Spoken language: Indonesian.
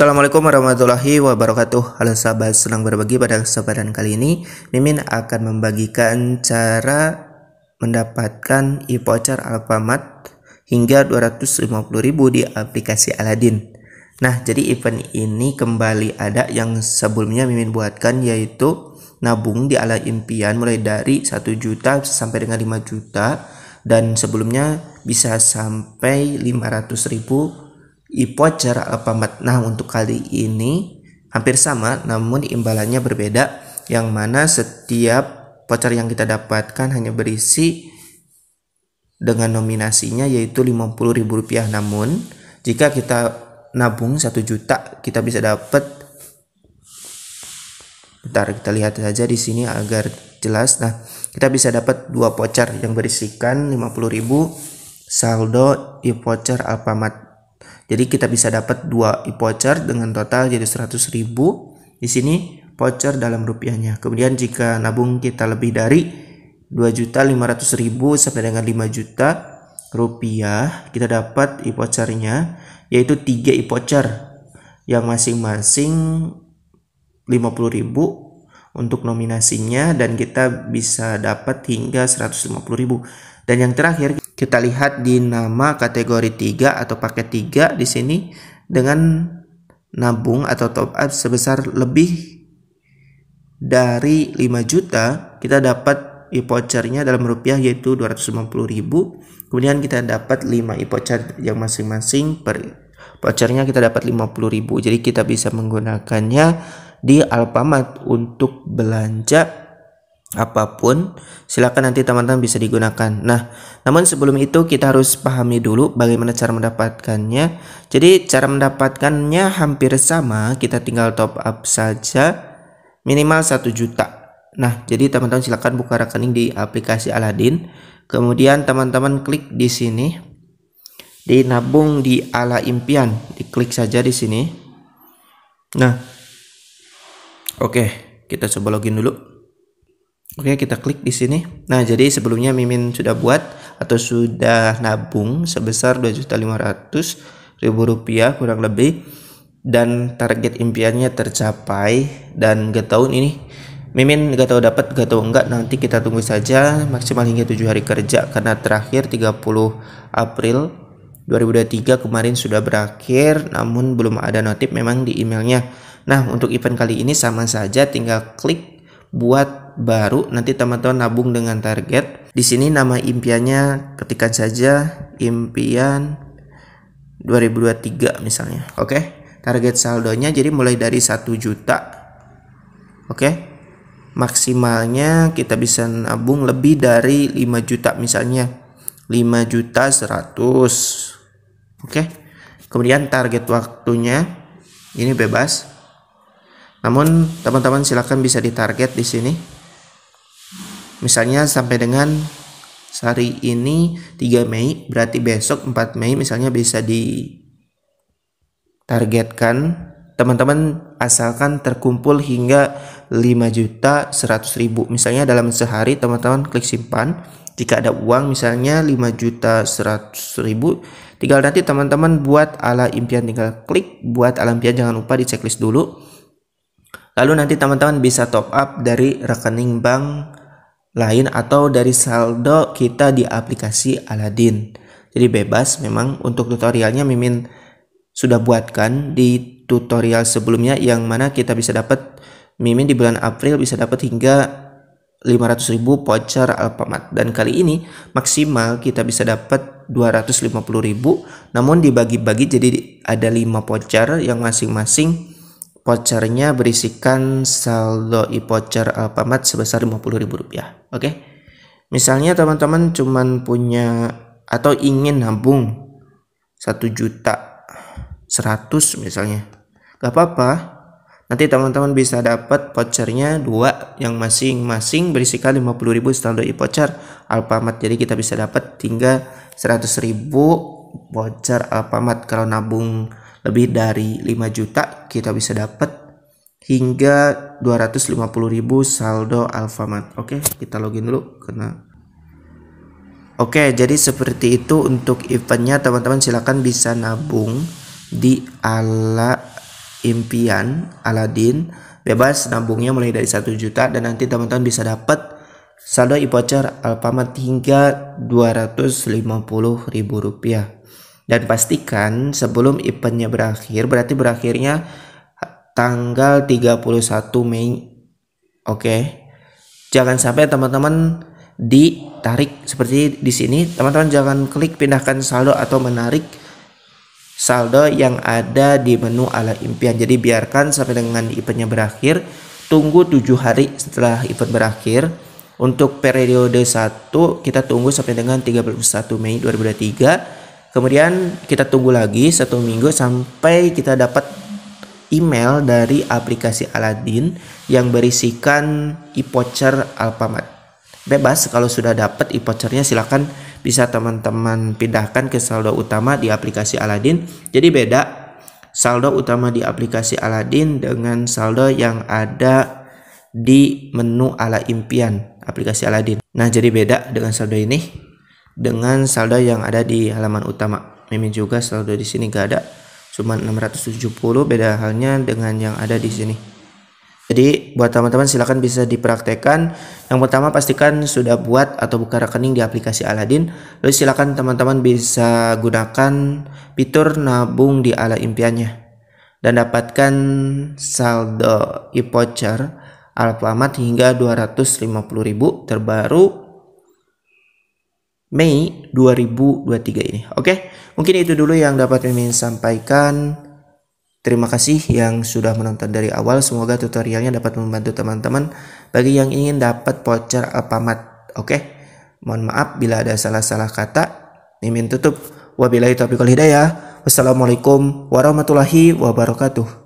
Assalamualaikum warahmatullahi wabarakatuh Halo sahabat, senang berbagi pada kesempatan kali ini Mimin akan membagikan cara mendapatkan e-voucher Alfamart hingga 250.000 di aplikasi Aladin Nah, jadi event ini kembali ada yang sebelumnya Mimin buatkan yaitu nabung di ala impian mulai dari 1 juta sampai dengan 5 juta dan sebelumnya bisa sampai 500 ribu Ipoa apa matnah untuk kali ini hampir sama namun imbalannya berbeda yang mana setiap voucher yang kita dapatkan hanya berisi dengan nominasinya yaitu Rp50.000 namun jika kita nabung 1 juta kita bisa dapat Bentar kita lihat saja di sini agar jelas nah kita bisa dapat dua voucher yang berisikan 50.000 saldo e-voucher Alfamart jadi kita bisa dapat dua e-voucher dengan total jadi 100.000 ribu. Di sini voucher dalam rupiahnya. Kemudian jika nabung kita lebih dari 2.500.000 sampai dengan 5 juta rupiah, kita dapat e-vouchernya yaitu 3 e-voucher yang masing-masing 50.000 untuk nominasinya dan kita bisa dapat hingga 150.000. Dan yang terakhir kita lihat di nama kategori 3 atau paket 3 di sini dengan nabung atau top up sebesar lebih dari 5 juta, kita dapat e-vouchernya dalam rupiah yaitu 250 ribu. Kemudian kita dapat 5 e-voucher yang masing-masing per vouchernya kita dapat 50.000. Jadi kita bisa menggunakannya di Alfamart untuk belanja apapun, silakan nanti teman-teman bisa digunakan. Nah, namun sebelum itu kita harus pahami dulu bagaimana cara mendapatkannya. Jadi, cara mendapatkannya hampir sama, kita tinggal top up saja minimal 1 juta. Nah, jadi teman-teman silakan buka rekening di aplikasi Aladin. Kemudian teman-teman klik di sini di nabung di ala impian, diklik saja di sini. Nah, oke, kita coba login dulu. Oke, kita klik di sini. Nah, jadi sebelumnya Mimin sudah buat atau sudah nabung sebesar ribu rupiah kurang lebih dan target impiannya tercapai dan gak tahun ini Mimin gak tahu dapat gak tahu enggak nanti kita tunggu saja maksimal hingga 7 hari kerja karena terakhir 30 April 2023 kemarin sudah berakhir namun belum ada notif memang di emailnya nah untuk event kali ini sama saja tinggal klik buat baru nanti teman-teman nabung dengan target. Di sini nama impiannya ketikan saja impian 2023 misalnya. Oke. Okay? Target saldonya jadi mulai dari 1 juta. Oke. Okay? Maksimalnya kita bisa nabung lebih dari 5 juta misalnya. 5 juta 100. Oke. Okay? Kemudian target waktunya ini bebas. Namun teman-teman silahkan bisa ditarget di sini misalnya sampai dengan hari ini 3 Mei berarti besok 4 Mei misalnya bisa ditargetkan teman-teman asalkan terkumpul hingga 5 juta 100 ribu misalnya dalam sehari teman-teman klik simpan jika ada uang misalnya 5 juta 100 ribu tinggal nanti teman-teman buat ala impian tinggal klik buat ala impian jangan lupa di checklist dulu lalu nanti teman-teman bisa top up dari rekening bank lain atau dari saldo kita di aplikasi Aladin. Jadi bebas memang untuk tutorialnya Mimin sudah buatkan di tutorial sebelumnya yang mana kita bisa dapat Mimin di bulan April bisa dapat hingga 500.000 voucher Alfamart dan kali ini maksimal kita bisa dapat 250.000 namun dibagi-bagi jadi ada 5 voucher yang masing-masing vouchernya berisikan saldo e-voucher Alfamart sebesar Rp50.000 Oke. Misalnya teman-teman cuman punya atau ingin nabung satu juta seratus misalnya. Gak apa-apa. Nanti teman-teman bisa dapat vouchernya dua yang masing-masing berisikan 50.000 saldo e-voucher Alfamart. Jadi kita bisa dapat hingga ribu voucher Alfamart kalau nabung lebih dari 5 juta kita bisa dapat hingga 250.000 saldo Alfamart. Oke, kita login dulu karena Oke, jadi seperti itu untuk eventnya teman-teman silahkan bisa nabung di ala impian Aladin bebas nabungnya mulai dari 1 juta dan nanti teman-teman bisa dapat saldo e-voucher Alfamart hingga 250.000 rupiah dan pastikan sebelum eventnya berakhir berarti berakhirnya tanggal 31 Mei. Oke. Jangan sampai teman-teman ditarik seperti di sini. Teman-teman jangan klik pindahkan saldo atau menarik saldo yang ada di menu ala impian. Jadi biarkan sampai dengan eventnya berakhir. Tunggu 7 hari setelah event berakhir. Untuk periode 1 kita tunggu sampai dengan 31 Mei 2023. Kemudian kita tunggu lagi satu minggu sampai kita dapat email dari aplikasi Aladin yang berisikan e-voucher Alfamart. Bebas kalau sudah dapat e-vouchernya silahkan bisa teman-teman pindahkan ke saldo utama di aplikasi Aladin. Jadi beda saldo utama di aplikasi Aladin dengan saldo yang ada di menu ala impian aplikasi Aladin. Nah, jadi beda dengan saldo ini dengan saldo yang ada di halaman utama. Mimin juga saldo di sini gak ada cuma 670 beda halnya dengan yang ada di sini jadi buat teman-teman silahkan bisa dipraktekkan yang pertama pastikan sudah buat atau buka rekening di aplikasi Aladin lalu silahkan teman-teman bisa gunakan fitur nabung di ala impiannya dan dapatkan saldo e-voucher Alfamart hingga 250.000 terbaru Mei 2023 ini. Oke, mungkin itu dulu yang dapat Mimin sampaikan. Terima kasih yang sudah menonton dari awal. Semoga tutorialnya dapat membantu teman-teman bagi yang ingin dapat voucher Alfamart. Oke. Mohon maaf bila ada salah-salah kata. Mimin tutup. Wabillahi taufiq hidayah. Wassalamualaikum warahmatullahi wabarakatuh.